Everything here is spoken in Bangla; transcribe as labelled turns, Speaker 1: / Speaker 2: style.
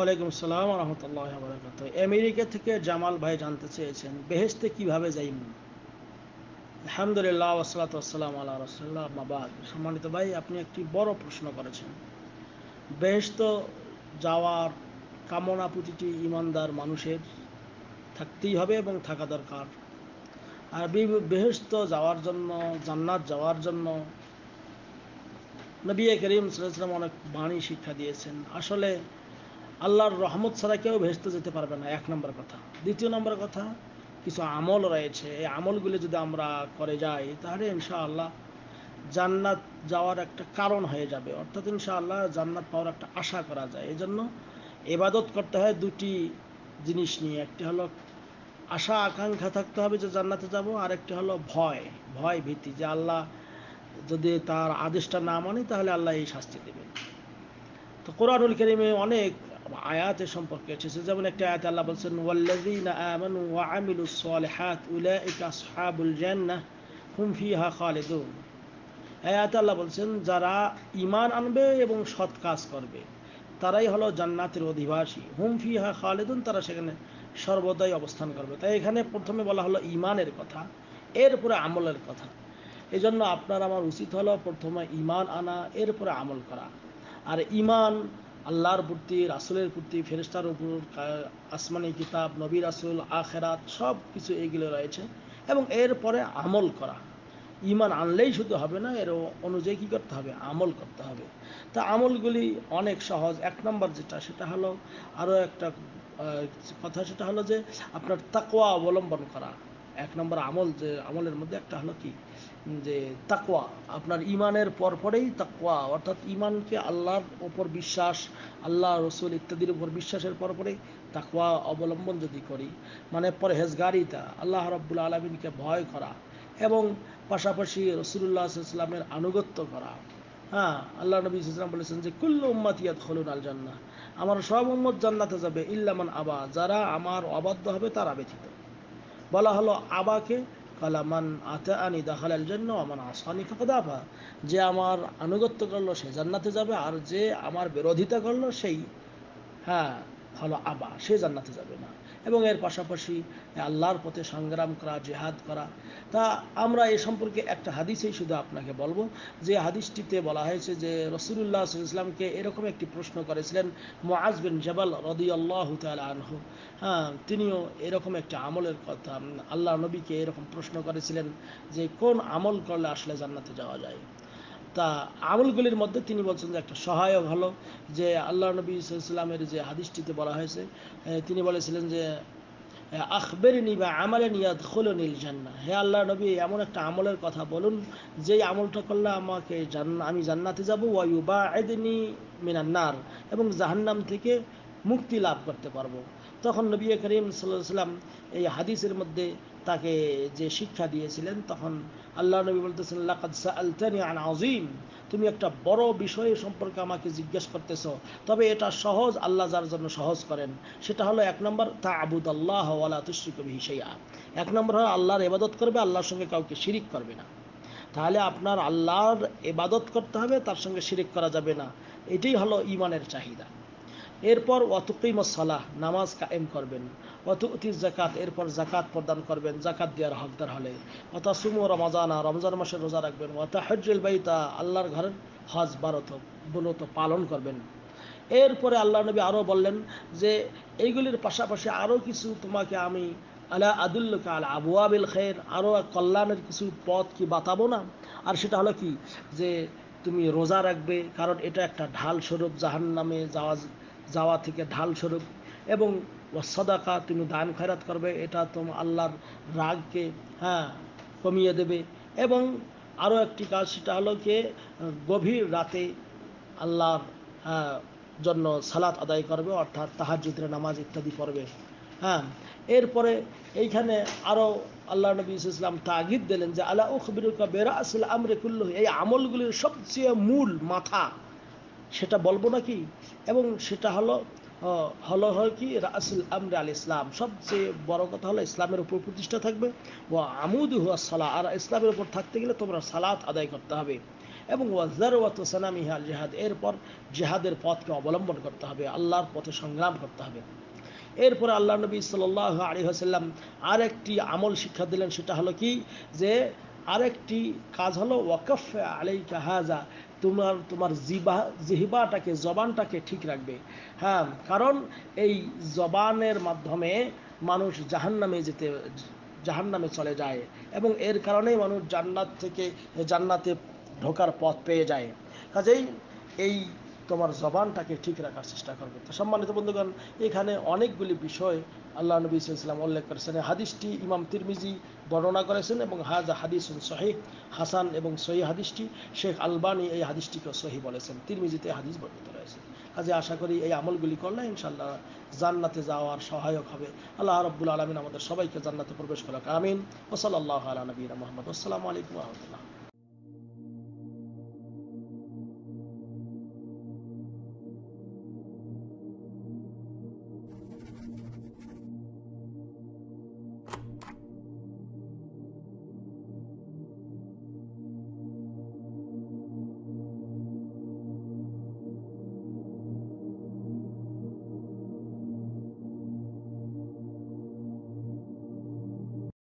Speaker 1: ওয়ালাইকুম আসসালাম রহমতুল্লাহ বরকাত আমেরিকা থেকে জামাল ভাই জানতে চেয়েছেন বেহেস্তে কিভাবে যাইম আলহামদুলিল্লাহ ওসলাত আসসালাম আল্লাহ রসল্লাহ মাবাদ সম্মানিত ভাই আপনি একটি বড় প্রশ্ন করেছেন বেহেস্ত যাওয়ার কামনা প্রতিটি ইমানদার মানুষের থাকতেই হবে এবং থাকা দরকার আর বেহেস্ত যাওয়ার জন্য জান্নাত যাওয়ার জন্য নবী করিম সাল্লাম অনেক বাণী শিক্ষা দিয়েছেন আসলে আল্লাহর রহমত ছাড়া কেউ ভেসতে যেতে পারবে না এক নম্বর কথা দ্বিতীয় নম্বর কথা কিছু আমল রয়েছে এই আমলগুলি যদি আমরা করে যাই তাহলে ইনশাআল্লাহ জান্নাত যাওয়ার একটা কারণ হয়ে যাবে অর্থাৎ ইনশাআল্লাহ জান্নাত পাওয়ার একটা আশা করা যায় এই জন্য এবাদত করতে হয় দুটি জিনিস নিয়ে একটি হলো আশা আকাঙ্ক্ষা থাকতে হবে যে জান্নাতে যাব আর একটি হলো ভয় ভয় ভীতি যে আল্লাহ যদি তার আদেশটা না মানি তাহলে আল্লাহ এই শাস্তি দেবেন তো কোরআনুল করিমে অনেক আয়াতের সম্পর্কে এসেছে যেমন একটা আয়াত আল্লাহ বলছেন ওয়াল্লাযীনা আমানু ওয়া আমিলুস সালিহাত উলাইকা আসহাবুল জান্নাহ হুম ফিহা খালিদুন আয়াত আল্লাহ বলছেন যারা ঈমান আনবে এবং সৎ কাজ করবে তারাই হলো জান্নাতের অধিবাসী হুম ফিহা খালিদুন তারা সেখানে সর্বদাই অবস্থান করবে তাই এখানে প্রথমে বলা হলো ইমানের কথা এরপরে আমলের কথা এই জন্য আপনার আমার উচিত হলো প্রথমে ইমান আনা এরপরে আমল করা আর ইমান আল্লাহর প্রতি রাসুলের প্রতি ফেরিস্তার উপর আসমানি কিতাব নবী রাসুল আখেরাত সব কিছু এইগুলো রয়েছে এবং এর পরে আমল করা ইমান আনলেই শুধু হবে না এর অনুযায়ী কী করতে হবে আমল করতে হবে তা আমলগুলি অনেক সহজ এক নম্বর যেটা সেটা হলো আরও একটা কথা সেটা হলো যে আপনার তাকোয়া অবলম্বন করা এক নম্বর আমল যে আমলের মধ্যে একটা হলো কি যে তাকওয়া আপনার ইমানের পরপরেই তাকওয়া অর্থাৎ ইমানকে আল্লাহর ওপর বিশ্বাস আল্লাহ রসুল ইত্যাদির উপর বিশ্বাসের পরপরে তাকওয়া অবলম্বন যদি করি মানে পরহেজগারিতা আল্লাহ রব্বুল আলমিনকে ভয় করা এবং পাশাপাশি রসুল্লাহ ইসলামের আনুগত্য করা হ্যাঁ আল্লাহ নবী ইসলাম বলেছেন যে কুল্লু উম্মাত ইয়াদ খলুন আল জান্না আমার সব উম্মত জান্নাতে যাবে ইল্লামান আবা যারা আমার অবাধ্য হবে তারা ব্যথিত বলা হলো আবাকে কালামান আতে আনি দাখালাল জন্য আমার আসানি ফাঁকা যে আমার আনুগত্য করলো সে জান্নাতে যাবে আর যে আমার বিরোধিতা করলো সেই হ্যাঁ ভালো আবা সে জান্নাতে যাবে না এবং এর পাশাপাশি আল্লাহর পথে সংগ্রাম করা জেহাদ করা তা আমরা এ সম্পর্কে একটা হাদিসেই শুধু আপনাকে বলবো যে হাদিসটিতে বলা হয়েছে যে রসুল্লাহ ইসলামকে এরকম একটি প্রশ্ন করেছিলেন মোয়াজ জবাল রদি আল্লাহ আনহু হ্যাঁ তিনিও এরকম একটা আমলের কথা আল্লাহ নবীকে এরকম প্রশ্ন করেছিলেন যে কোন আমল করলে আসলে জান্নাতে যাওয়া যায় তা আমলগুলির মধ্যে তিনি বলছেন যে একটা সহায়ক ভালো যে আল্লাহ নবী ইসলামের যে হাদিসটিতে বলা হয়েছে তিনি বলেছিলেন যে আখবেরিনি বা আমলে নিয়াদ খোলনিল জান্না হে আল্লাহ নবী এমন একটা আমলের কথা বলুন যেই আমলটা করলে আমাকে জান্না আমি জান্নাতে যাবো ওয়ায়ু বা এদিনী মিনান্নার এবং জাহান্নাম থেকে মুক্তি লাভ করতে পারবো তখন নবী করিম সাল্লাহ সাল্লাম এই হাদিসের মধ্যে তাকে যে শিক্ষা দিয়েছিলেন তখন আল্লাহ নবী বলতেছেন লাকাদ সালতানি আন আজিম তুমি একটা বড় বিষয় সম্পর্কে আমাকে জিজ্ঞেস করতেছ তবে এটা সহজ আল্লাহ যার জন্য সহজ করেন সেটা হলো এক নম্বর তা আবুদ আল্লাহ ওয়ালা তুশ্রিক হিসাইয়া এক নম্বর হলো আল্লাহর এবাদত করবে আল্লাহর সঙ্গে কাউকে শিরিক করবে না তাহলে আপনার আল্লাহর এবাদত করতে হবে তার সঙ্গে শিরিক করা যাবে না এটাই হলো ইমানের চাহিদা এরপর অতুকিম সালাহ নামাজ কায়েম করবেন অতুতি জাকাত এরপর জাকাত প্রদান করবেন জাকাত দেওয়ার হকদার হলে অথা সুমো রমাজানা রমজান মাসে রোজা রাখবেন অথা হজ্জুল বাইতা আল্লাহর ঘরের হজ বারত বলত পালন করবেন এরপরে আল্লাহ নবী আরও বললেন যে এইগুলির পাশাপাশি আরও কিছু তোমাকে আমি আলা আদুল্লুকা আলা আবু আবিল খের আরও কল্যাণের কিছু পথ কি বাতাবো না আর সেটা হলো কি যে তুমি রোজা রাখবে কারণ এটা একটা ঢাল স্বরূপ জাহান নামে যাওয়া যাওয়া থেকে ঢাল স্বরূপ এবং সদাকা তুমি দান খয়রাত করবে এটা তোমার আল্লাহর রাগকে হ্যাঁ কমিয়ে দেবে এবং আরও একটি কাজ সেটা হলো কি গভীর রাতে আল্লাহর হ্যাঁ, জন্য সালাত আদায় করবে অর্থাৎ তাহাজুদের নামাজ ইত্যাদি পড়বে হ্যাঁ এরপরে এইখানে আরও আল্লাহ নবী ইসলাম তাগিদ দিলেন যে আল্লাহ উখবিরুকা বেরা আসল আমরে কুল্লু এই আমলগুলির সবচেয়ে মূল মাথা সেটা বলবো নাকি এবং সেটা হলো হলো হয় কি রাসুল আমর আল ইসলাম সবচেয়ে বড় কথা হলো ইসলামের উপর প্রতিষ্ঠা থাকবে ও আমুদ হুয়া সালাহ আর ইসলামের উপর থাকতে গেলে তোমরা সালাত আদায় করতে হবে এবং ওয়াজার ওয়াতসানামি আল জেহাদ এরপর জেহাদের পথকে অবলম্বন করতে হবে আল্লাহর পথে সংগ্রাম করতে হবে এরপরে আল্লাহ নবী সাল আলী হাসাল্লাম আর একটি আমল শিক্ষা দিলেন সেটা হলো কি যে আরেকটি কাজ হলো ওয়াকফ আলাই কাহাজা তোমার তোমার জিবা জিহিবাটাকে জবানটাকে ঠিক রাখবে হ্যাঁ কারণ এই জবানের মাধ্যমে মানুষ জাহান নামে যেতে জাহান নামে চলে যায় এবং এর কারণেই মানুষ জান্নাত থেকে জান্নাতে ঢোকার পথ পেয়ে যায় কাজেই এই তোমার জবানটাকে ঠিক রাখার চেষ্টা করবে তো সম্মানিত বন্ধুগণ এখানে অনেকগুলি বিষয় আল্লাহ নবী ইসলাম উল্লেখ করেছেন হাদিসটি ইমাম তিরমিজি বর্ণনা করেছেন এবং হাজা হাদিস শহীদ হাসান এবং সহি হাদিসটি শেখ আলবানি এই হাদিসটিকে সহি বলেছেন তিরমিজিতে হাদিস বর্ণিত রয়েছে কাজে আশা করি এই আমলগুলি করলে ইনশাল্লাহ জান্নাতে যাওয়ার সহায়ক হবে আল্লাহ রব্বুল আলমিন আমাদের সবাইকে জান্নাতে প্রবেশ করাক আমিন ওসল আল্লাহ আলা নবীন মোহাম্মদ আসসালামু আলাইকুম রহমতুল্লাহ